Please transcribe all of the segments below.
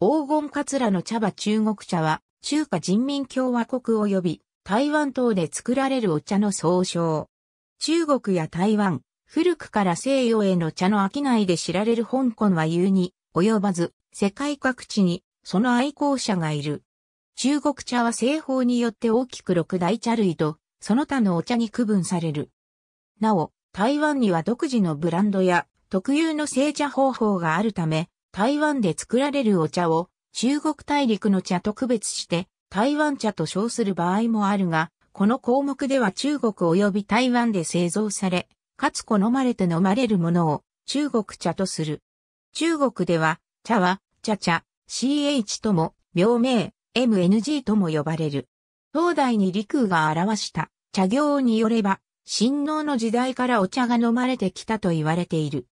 黄金カツラの茶葉中国茶は、中華人民共和国及び台湾等で作られるお茶の総称。中国や台湾、古くから西洋への茶の商いで知られる香港は言うに及ばず、世界各地にその愛好者がいる。中国茶は製法によって大きく六大茶類と、その他のお茶に区分される。なお、台湾には独自のブランドや特有の製茶方法があるため、台湾で作られるお茶を中国大陸の茶と区別して台湾茶と称する場合もあるが、この項目では中国及び台湾で製造され、かつ好まれて飲まれるものを中国茶とする。中国では茶は茶茶、CH とも、病名、MNG とも呼ばれる。東大に陸が表した茶行によれば、新農の時代からお茶が飲まれてきたと言われている。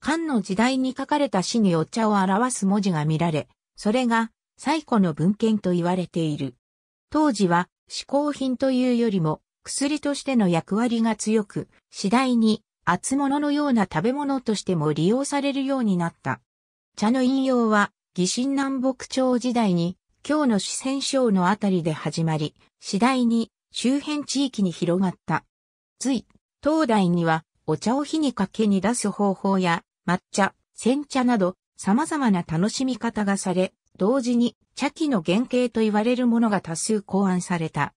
漢の時代に書かれた詩にお茶を表す文字が見られ、それが最古の文献と言われている。当時は嗜好品というよりも薬としての役割が強く、次第に厚物のような食べ物としても利用されるようになった。茶の引用は、疑心南北朝時代に、今日の四川省のあたりで始まり、次第に周辺地域に広がった。つい、東大には、お茶を火にかけに出す方法や、抹茶、煎茶など様々な楽しみ方がされ、同時に茶器の原型と言われるものが多数考案された。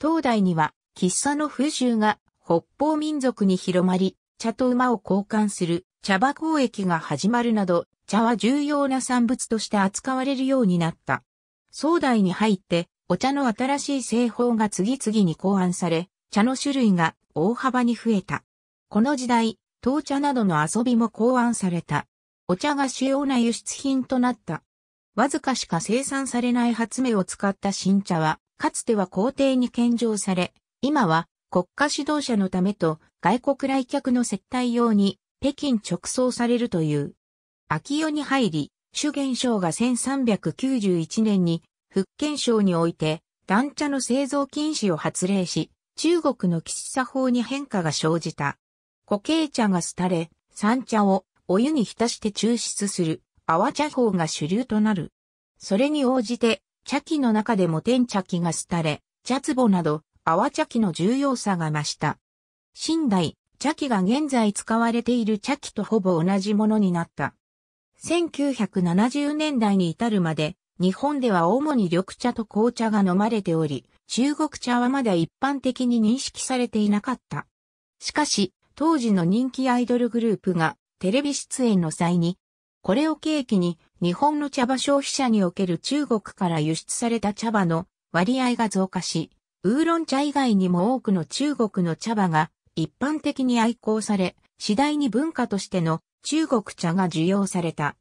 東大には喫茶の風習が北方民族に広まり、茶と馬を交換する茶葉交易が始まるなど、茶は重要な産物として扱われるようになった。宋代に入ってお茶の新しい製法が次々に考案され、茶の種類が大幅に増えた。この時代、闘茶などの遊びも考案された。お茶が主要な輸出品となった。わずかしか生産されない発明を使った新茶は、かつては皇帝に献上され、今は国家指導者のためと外国来客の接待用に北京直送されるという。秋夜に入り、主元省が1391年に福建省において団茶の製造禁止を発令し、中国の喫茶法に変化が生じた。固形茶が廃れ、三茶をお湯に浸して抽出する泡茶法が主流となる。それに応じて、茶器の中でも天茶器が廃れ、茶壺など泡茶器の重要さが増した。新代、茶器が現在使われている茶器とほぼ同じものになった。1970年代に至るまで、日本では主に緑茶と紅茶が飲まれており、中国茶はまだ一般的に認識されていなかった。しかし、当時の人気アイドルグループがテレビ出演の際に、これを契機に日本の茶葉消費者における中国から輸出された茶葉の割合が増加し、ウーロン茶以外にも多くの中国の茶葉が一般的に愛好され、次第に文化としての中国茶が需要された。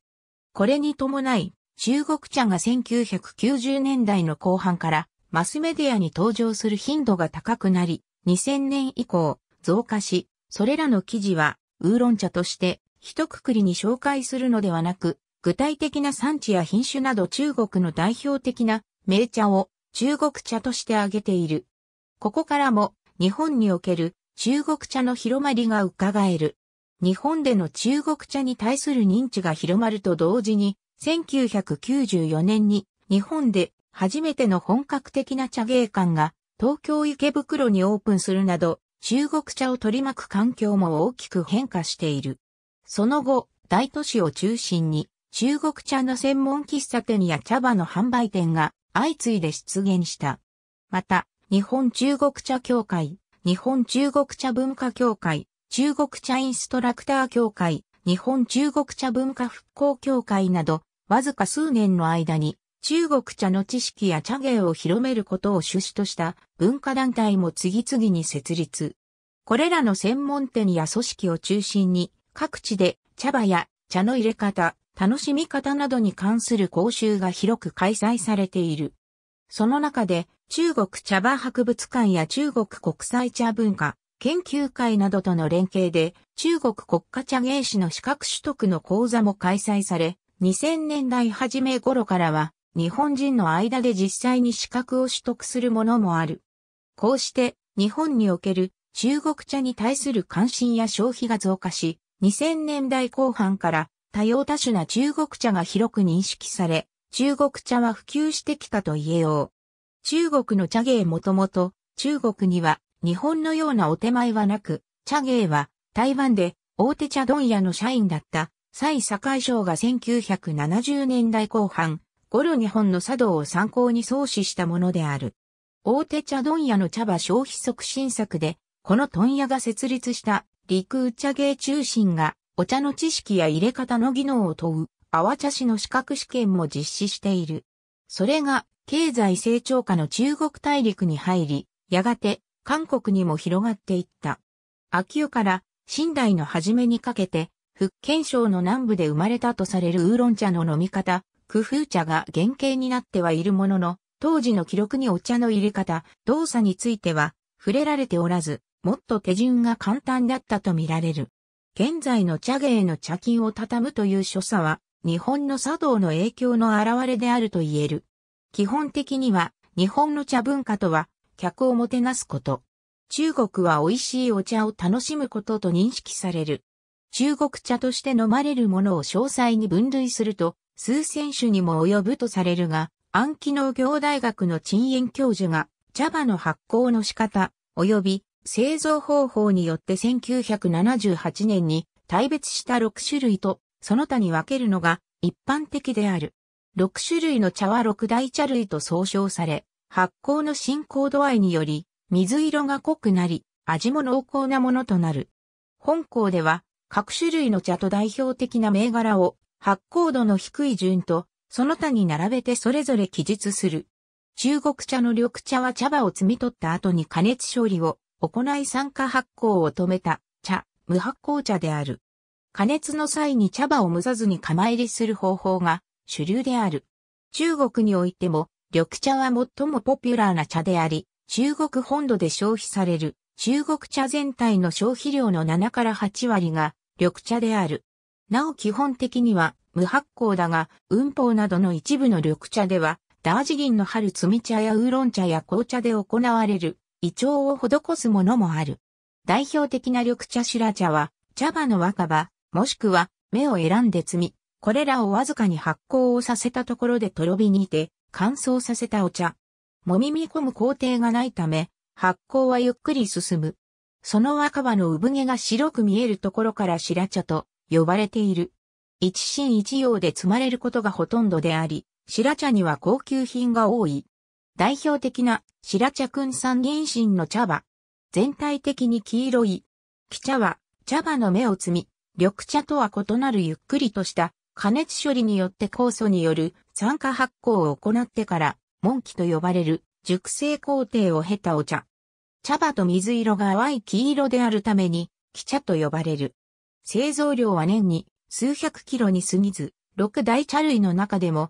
これに伴い、中国茶が1990年代の後半からマスメディアに登場する頻度が高くなり、2000年以降増加し、それらの記事は、ウーロン茶として、一括りに紹介するのではなく、具体的な産地や品種など中国の代表的な名茶を中国茶として挙げている。ここからも日本における中国茶の広まりが伺える。日本での中国茶に対する認知が広まると同時に、1994年に日本で初めての本格的な茶芸館が東京池袋にオープンするなど、中国茶を取り巻く環境も大きく変化している。その後、大都市を中心に中国茶の専門喫茶店や茶葉の販売店が相次いで出現した。また、日本中国茶協会、日本中国茶文化協会、中国茶インストラクター協会、日本中国茶文化復興協会など、わずか数年の間に中国茶の知識や茶芸を広めることを趣旨とした文化団体も次々に設立。これらの専門店や組織を中心に各地で茶葉や茶の入れ方、楽しみ方などに関する講習が広く開催されている。その中で中国茶葉博物館や中国国際茶文化研究会などとの連携で中国国家茶芸師の資格取得の講座も開催され、2000年代初め頃からは日本人の間で実際に資格を取得するものもある。こうして、日本における中国茶に対する関心や消費が増加し、2000年代後半から多様多種な中国茶が広く認識され、中国茶は普及してきたと言えよう。中国の茶芸もともと、中国には日本のようなお手前はなく、茶芸は台湾で大手茶問屋の社員だった蔡井省が1970年代後半、ゴル日本の茶道を参考に創始したものである。大手茶問屋の茶葉消費促進策で、この問屋が設立した陸空茶芸中心が、お茶の知識や入れ方の技能を問う、淡茶師の資格試験も実施している。それが、経済成長下の中国大陸に入り、やがて、韓国にも広がっていった。秋雨から、新代の初めにかけて、福建省の南部で生まれたとされるウーロン茶の飲み方、工夫茶が原型になってはいるものの、当時の記録にお茶の入れ方、動作については触れられておらず、もっと手順が簡単だったとみられる。現在の茶芸の茶巾を畳むという所作は、日本の茶道の影響の表れであると言える。基本的には、日本の茶文化とは、客をもてなすこと。中国は美味しいお茶を楽しむことと認識される。中国茶として飲まれるものを詳細に分類すると、数千種にも及ぶとされるが、暗記農業大学の陳延教授が、茶葉の発酵の仕方、及び製造方法によって1978年に大別した6種類と、その他に分けるのが一般的である。6種類の茶は6大茶類と総称され、発酵の進行度合いにより、水色が濃くなり、味も濃厚なものとなる。本校では、各種類の茶と代表的な銘柄を発酵度の低い順と、その他に並べてそれぞれ記述する。中国茶の緑茶は茶葉を摘み取った後に加熱処理を行い酸化発酵を止めた茶、無発酵茶である。加熱の際に茶葉を蒸さずに釜入りする方法が主流である。中国においても緑茶は最もポピュラーな茶であり、中国本土で消費される中国茶全体の消費量の7から8割が緑茶である。なお基本的には無発酵だが、運法などの一部の緑茶では、ダージギンの春摘み茶やウーロン茶や紅茶で行われる、胃腸を施すものもある。代表的な緑茶白茶は、茶葉の若葉、もしくは芽を選んで摘み、これらをわずかに発酵をさせたところでとろ火にて乾燥させたお茶。もみみ込む工程がないため、発酵はゆっくり進む。その若葉の産毛が白く見えるところから白茶と呼ばれている。一心一用で積まれることがほとんどであり、白茶には高級品が多い。代表的な白茶君三原心の茶葉。全体的に黄色い。木茶は茶葉の芽を摘み、緑茶とは異なるゆっくりとした加熱処理によって酵素による酸化発酵を行ってから、門気と呼ばれる熟成工程を経たお茶。茶葉と水色が淡い黄色であるために、木茶と呼ばれる。製造量は年に数百キロに過ぎず、六大茶類の中でも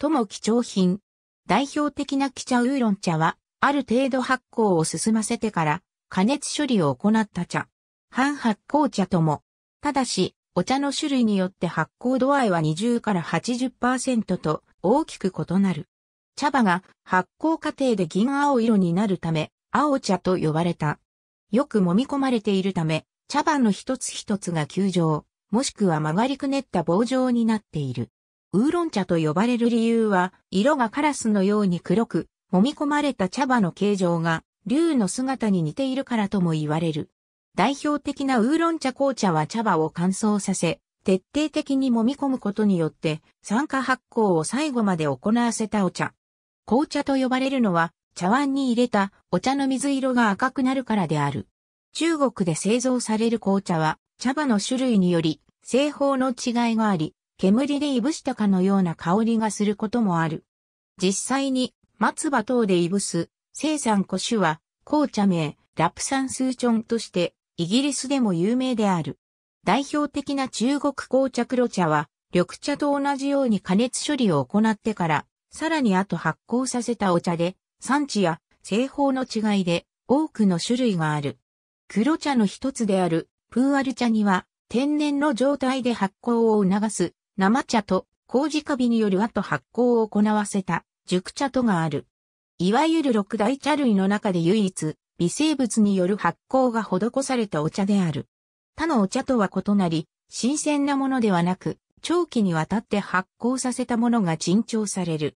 最も貴重品。代表的な貴茶ウーロン茶は、ある程度発酵を進ませてから、加熱処理を行った茶。半発酵茶とも。ただし、お茶の種類によって発酵度合いは20から80%と大きく異なる。茶葉が発酵過程で銀青色になるため、青茶と呼ばれた。よく揉み込まれているため、茶葉の一つ一つが球状、もしくは曲がりくねった棒状になっている。ウーロン茶と呼ばれる理由は、色がカラスのように黒く、揉み込まれた茶葉の形状が、竜の姿に似ているからとも言われる。代表的なウーロン茶紅茶は茶葉を乾燥させ、徹底的に揉み込むことによって、酸化発酵を最後まで行わせたお茶。紅茶と呼ばれるのは、茶碗に入れたお茶の水色が赤くなるからである。中国で製造される紅茶は、茶葉の種類により、製法の違いがあり、煙でいぶしたかのような香りがすることもある。実際に、松葉等でいぶす、生産古種は、紅茶名、ラプサンスーチョンとして、イギリスでも有名である。代表的な中国紅茶黒茶は、緑茶と同じように加熱処理を行ってから、さらに後発酵させたお茶で、産地や製法の違いで多くの種類がある。黒茶の一つである、プーアル茶には、天然の状態で発酵を促す、生茶と、麹カビによる後と発酵を行わせた、熟茶とがある。いわゆる六大茶類の中で唯一、微生物による発酵が施されたお茶である。他のお茶とは異なり、新鮮なものではなく、長期にわたって発酵させたものが珍重される。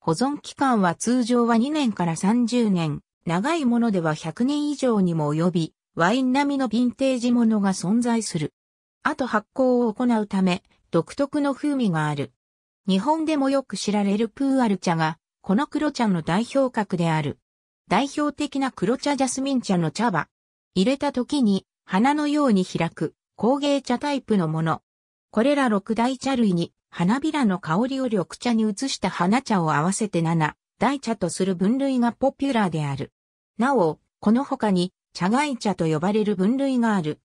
保存期間は通常は2年から30年、長いものでは100年以上にも及び、ワイン並みのヴィンテージものが存在する。あと発酵を行うため、独特の風味がある。日本でもよく知られるプーアル茶が、この黒茶の代表格である。代表的な黒茶ジャスミン茶の茶葉。入れた時に、花のように開く、工芸茶タイプのもの。これら六大茶類に、花びらの香りを緑茶に移した花茶を合わせて7、大茶とする分類がポピュラーである。なお、この他に、茶外茶と呼ばれる分類がある。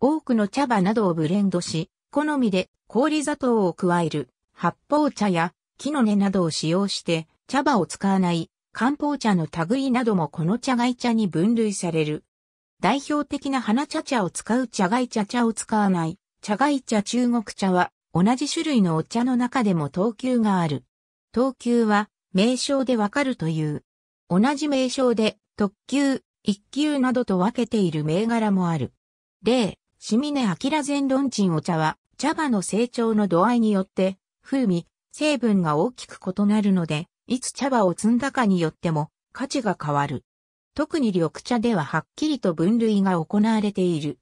多くの茶葉などをブレンドし、好みで氷砂糖を加える発泡茶や木の根などを使用して茶葉を使わない漢方茶の類などもこの茶外茶に分類される。代表的な花茶茶を使う茶外茶茶を使わない茶外茶中国茶は同じ種類のお茶の中でも等級がある。等級は名称でわかるという。同じ名称で特級、一級などと分けている銘柄もある。例、シミネアキラゼンロンチンお茶は、茶葉の成長の度合いによって、風味、成分が大きく異なるので、いつ茶葉を摘んだかによっても価値が変わる。特に緑茶でははっきりと分類が行われている。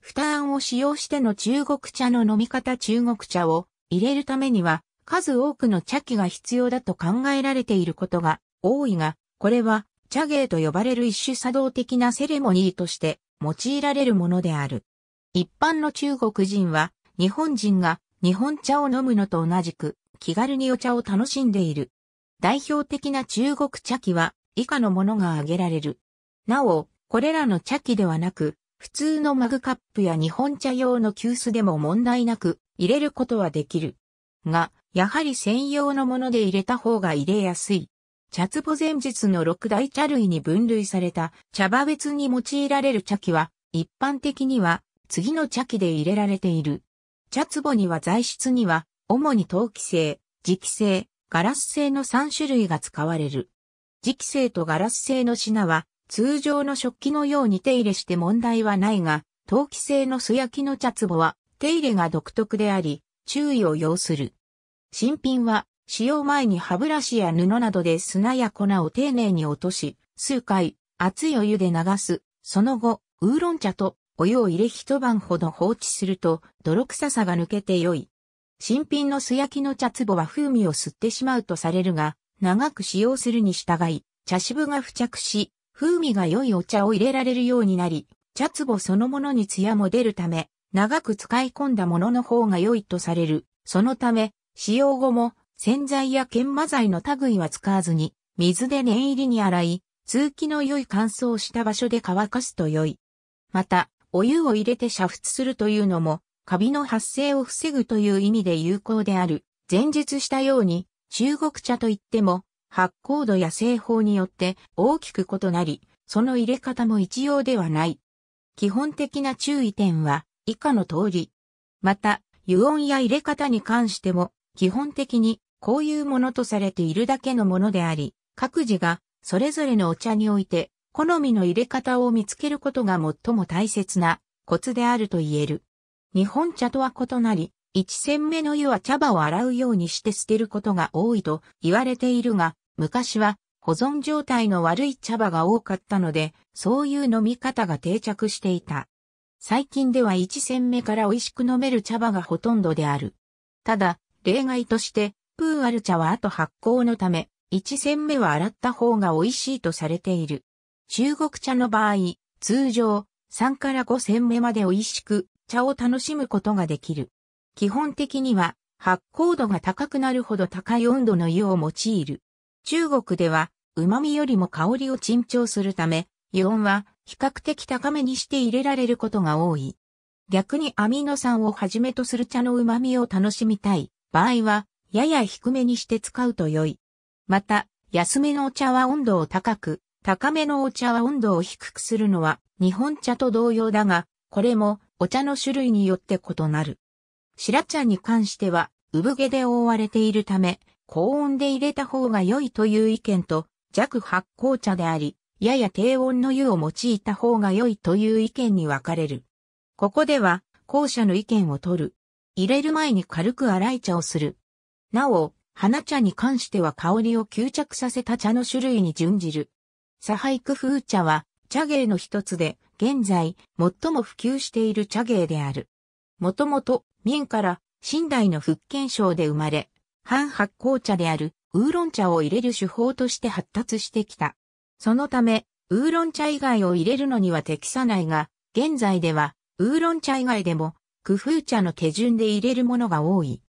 負担を使用しての中国茶の飲み方中国茶を入れるためには数多くの茶器が必要だと考えられていることが多いが、これは茶芸と呼ばれる一種作動的なセレモニーとして用いられるものである。一般の中国人は日本人が日本茶を飲むのと同じく気軽にお茶を楽しんでいる。代表的な中国茶器は以下のものが挙げられる。なお、これらの茶器ではなく、普通のマグカップや日本茶用の急須でも問題なく入れることはできる。が、やはり専用のもので入れた方が入れやすい。茶壺前日の六大茶類に分類された茶葉別に用いられる茶器は、一般的には次の茶器で入れられている。茶壺には材質には、主に陶器製、磁器製、ガラス製の3種類が使われる。磁器製とガラス製の品は、通常の食器のように手入れして問題はないが、陶器製の素焼きの茶壺は手入れが独特であり、注意を要する。新品は使用前に歯ブラシや布などで砂や粉を丁寧に落とし、数回、熱いお湯で流す。その後、ウーロン茶とお湯を入れ一晩ほど放置すると、泥臭さが抜けて良い。新品の素焼きの茶壺は風味を吸ってしまうとされるが、長く使用するに従い、茶渋が付着し、風味が良いお茶を入れられるようになり、茶壺そのものに艶も出るため、長く使い込んだものの方が良いとされる。そのため、使用後も洗剤や研磨剤の類は使わずに、水で念入りに洗い、通気の良い乾燥した場所で乾かすと良い。また、お湯を入れて煮沸するというのも、カビの発生を防ぐという意味で有効である。前述したように、中国茶といっても、発酵度や製法によって大きく異なり、その入れ方も一様ではない。基本的な注意点は、以下の通り。また、油温や入れ方に関しても、基本的にこういうものとされているだけのものであり、各自がそれぞれのお茶において好みの入れ方を見つけることが最も大切なコツであると言える。日本茶とは異なり、一煎目の湯は茶葉を洗うようにして捨てることが多いと言われているが、昔は保存状態の悪い茶葉が多かったので、そういう飲み方が定着していた。最近では一煎目から美味しく飲める茶葉がほとんどである。ただ、例外としてーある茶はあと発酵のため、一煎目は洗った方が美味しいとされている。中国茶の場合、通常3から5煎目まで美味しく茶を楽しむことができる。基本的には発酵度が高くなるほど高い温度の湯を用いる。中国では旨味よりも香りを沈重するため、湯温は比較的高めにして入れられることが多い。逆にアミノ酸をはじめとする茶の旨味を楽しみたい場合はやや低めにして使うと良い。また、安めのお茶は温度を高く、高めのお茶は温度を低くするのは日本茶と同様だが、これもお茶の種類によって異なる。白茶に関しては、産毛で覆われているため、高温で入れた方が良いという意見と、弱発酵茶であり、やや低温の湯を用いた方が良いという意見に分かれる。ここでは、後者の意見を取る。入れる前に軽く洗い茶をする。なお、花茶に関しては香りを吸着させた茶の種類に準じる。サハイク風茶は茶芸の一つで、現在、最も普及している茶芸である。もともと、明から新代の福建省で生まれ、半発酵茶であるウーロン茶を入れる手法として発達してきた。そのため、ウーロン茶以外を入れるのには適さないが、現在では、ウーロン茶以外でも、工夫茶の手順で入れるものが多い。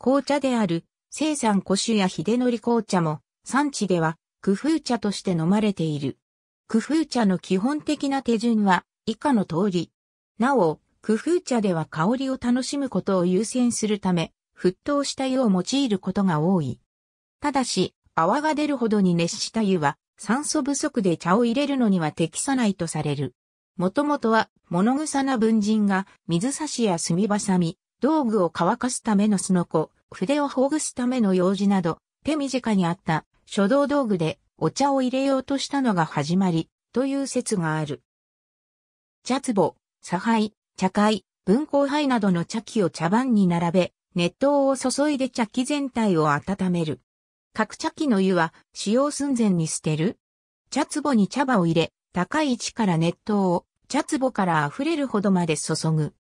紅茶である生産古酒や秀典紅茶も、産地では、工夫茶として飲まれている。工夫茶の基本的な手順は、以下の通り。なお、工夫茶では香りを楽しむことを優先するため、沸騰した湯を用いることが多い。ただし、泡が出るほどに熱した湯は、酸素不足で茶を入れるのには適さないとされる。もともとは、物臭な文人が、水差しや炭ばさみ、道具を乾かすためのすのこ、筆をほぐすための用事など、手短にあった書道道具でお茶を入れようとしたのが始まり、という説がある。茶壺、茶杯、茶会、文庫杯などの茶器を茶碗に並べ、熱湯を注いで茶器全体を温める。各茶器の湯は使用寸前に捨てる。茶壺に茶葉を入れ、高い位置から熱湯を茶壺から溢れるほどまで注ぐ。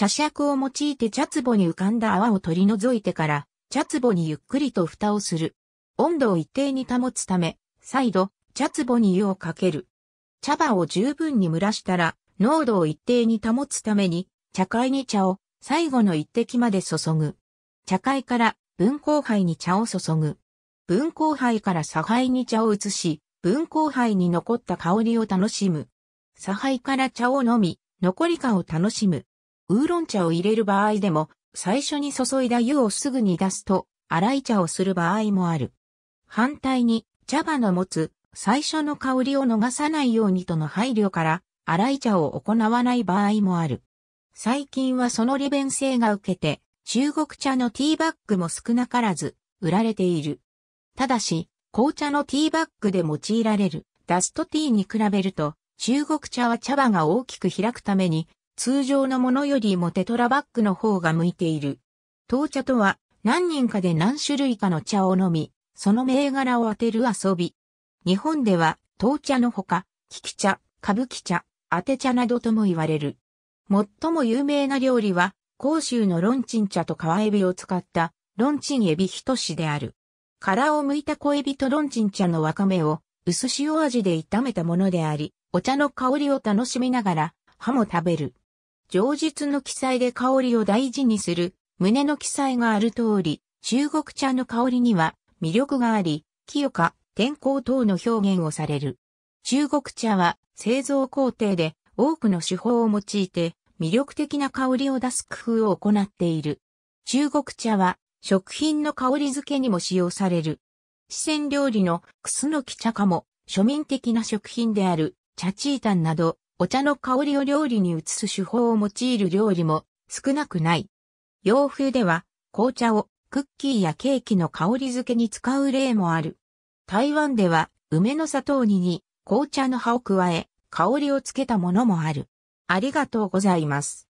茶杓を用いて茶壺に浮かんだ泡を取り除いてから、茶壺にゆっくりと蓋をする。温度を一定に保つため、再度、茶壺に湯をかける。茶葉を十分に蒸らしたら、濃度を一定に保つために、茶会に茶を最後の一滴まで注ぐ。茶会から分光杯に茶を注ぐ。分光杯から茶杯に茶を移し、分光杯に残った香りを楽しむ。茶杯から茶を飲み、残り香を楽しむ。ウーロン茶を入れる場合でも、最初に注いだ湯をすぐに出すと、洗い茶をする場合もある。反対に、茶葉の持つ最初の香りを逃さないようにとの配慮から、洗い茶を行わない場合もある。最近はその利便性が受けて、中国茶のティーバッグも少なからず、売られている。ただし、紅茶のティーバッグで用いられるダストティーに比べると、中国茶は茶葉が大きく開くために通常のものよりもテトラバッグの方が向いている。闘茶とは、何人かで何種類かの茶を飲み、その銘柄を当てる遊び。日本では、闘茶のほか、利き茶、歌舞伎茶、当て茶などとも言われる。最も有名な料理は、甲州のロンチン茶と川エビを使った、ロンチンエビひとしである。殻を剥いた小エビとロンチン茶のわかめを、薄塩味で炒めたものであり、お茶の香りを楽しみながら、歯も食べる。上述の記載で香りを大事にする、胸の記載がある通り、中国茶の香りには魅力があり、清か、健康等の表現をされる。中国茶は製造工程で多くの手法を用いて魅力的な香りを出す工夫を行っている。中国茶は食品の香り付けにも使用される。四川料理のクスノキ茶かも庶民的な食品であるチャチータンなどお茶の香りを料理に移す手法を用いる料理も少なくない。洋風では紅茶をクッキーやケーキの香り付けに使う例もある。台湾では梅の砂糖煮に紅茶の葉を加え香りをつけたものもある。ありがとうございます。